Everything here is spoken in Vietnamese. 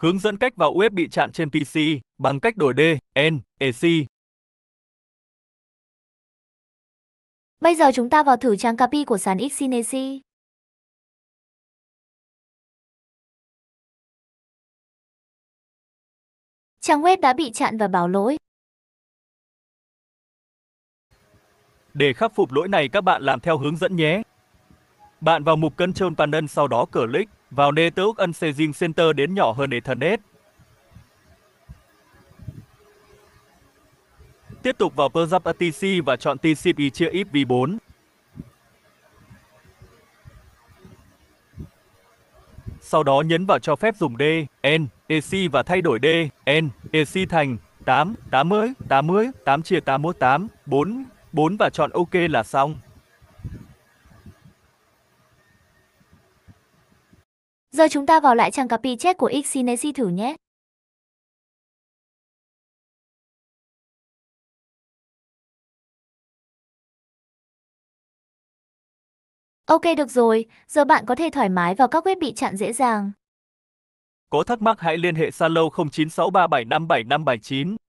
Hướng dẫn cách vào web bị chặn trên PC bằng cách đổi D, N, EC. Bây giờ chúng ta vào thử trang copy của sàn Xinesi. Trang web đã bị chặn và báo lỗi. Để khắc phục lỗi này các bạn làm theo hướng dẫn nhé. Bạn vào mục Control Panel sau đó click vào Network Unstaging Center đến nhỏ hơn Ethernet. Tiếp tục vào Perjap ATC và chọn TCP chia IP V4. Sau đó nhấn vào cho phép dùng D, N, EC và thay đổi D, N, EC thành 8, 80, 80, 8 chia 81, 8, 4, 4 và chọn OK là xong. Giờ chúng ta vào lại trang copy check của Xinesi thử nhé. Ok được rồi, giờ bạn có thể thoải mái vào các web bị chặn dễ dàng. Có thắc mắc hãy liên hệ Zalo 0963757579.